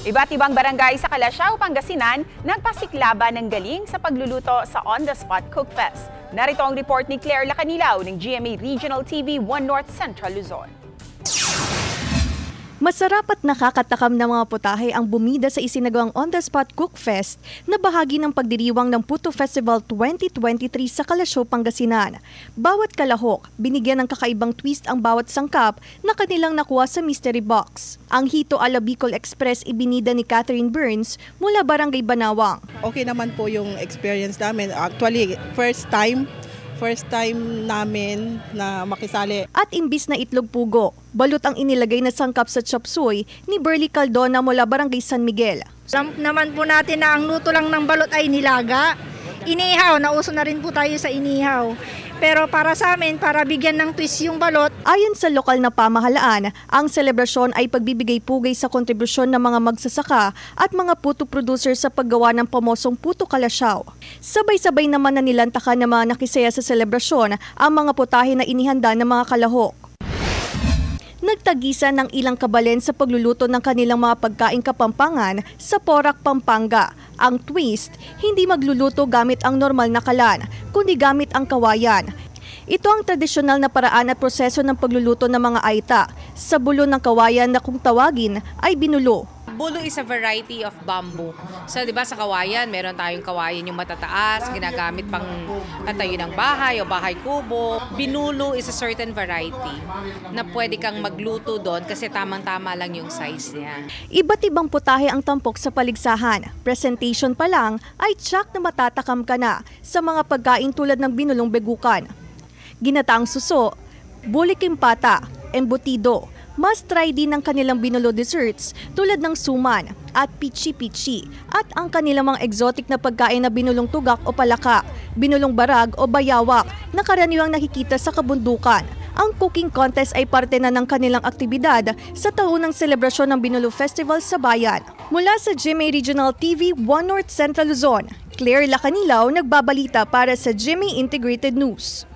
Iba't ibang barangay sa Calasiao, Pangasinan, nagpasiklaba ng galing sa pagluluto sa On The Spot Cookfest. Narito ang report ni Claire Lacanilaw ng GMA Regional TV 1 North Central Luzon. Masarap at nakakatakam na mga putahe ang bumida sa isinagawang on-the-spot cook fest na bahagi ng pagdiriwang ng Puto Festival 2023 sa Kalasyo, Pangasinan. Bawat kalahok, binigyan ng kakaibang twist ang bawat sangkap na kanilang nakuha sa mystery box. Ang Hito Ala Bicol Express ibinida ni Catherine Burns mula Barangay Banawang. Okay naman po yung experience namin. Actually, first time First time namin na makisali. At imbis na itlog pugo, balut ang inilagay na sangkap sa chapsuy ni Burley Caldona mula Barangay San Miguel. Alam naman po natin na ang luto lang ng balut ay nilaga. Inihaw, nauso na rin po tayo sa inihaw. Pero para sa amin, para bigyan ng twist yung balot. Ayon sa lokal na pamahalaan, ang selebrasyon ay pagbibigay pugay sa kontribusyon ng mga magsasaka at mga puto producer sa paggawa ng pamosong puto kalasyaw. Sabay-sabay naman na nilantakan ng mga nakisaya sa selebrasyon ang mga putahe na inihanda ng mga kalahok nagtagisa ng ilang kabalen sa pagluluto ng kanilang mga pagkain kapampangan sa Porac, Pampanga. Ang twist, hindi magluluto gamit ang normal na kalan, kundi gamit ang kawayan. Ito ang tradisyonal na paraan at proseso ng pagluluto ng mga aita sa bulo ng kawayan na kung tawagin ay binulo. Bambulu is a variety of bamboo. So, di ba sa kawayan, meron tayong kawayan yung matataas, ginagamit pang patayo ng bahay o bahay kubo. Binulo is a certain variety na pwede kang magluto doon kasi tamang-tama lang yung size niya. Iba't ibang putahe ang tampok sa paligsahan. Presentation pa lang ay tsak na matatakam ka na sa mga pagkain tulad ng binulong begukan. Ginataang suso, bulikimpata, embutido, must try din ang kanilang binulo desserts tulad ng suman at pichi-pichi at ang kanilang mga exotic na pagkain na binulong tugak o palaka, binulong barag o bayawak na karaniwang nakikita sa kabundukan. Ang cooking contest ay parte na ng kanilang aktibidad sa taunang selebrasyon ng Binulo Festival sa bayan. Mula sa GMA Regional TV, One North Central Luzon, Claire Lacanilaw nagbabalita para sa Jimmy Integrated News.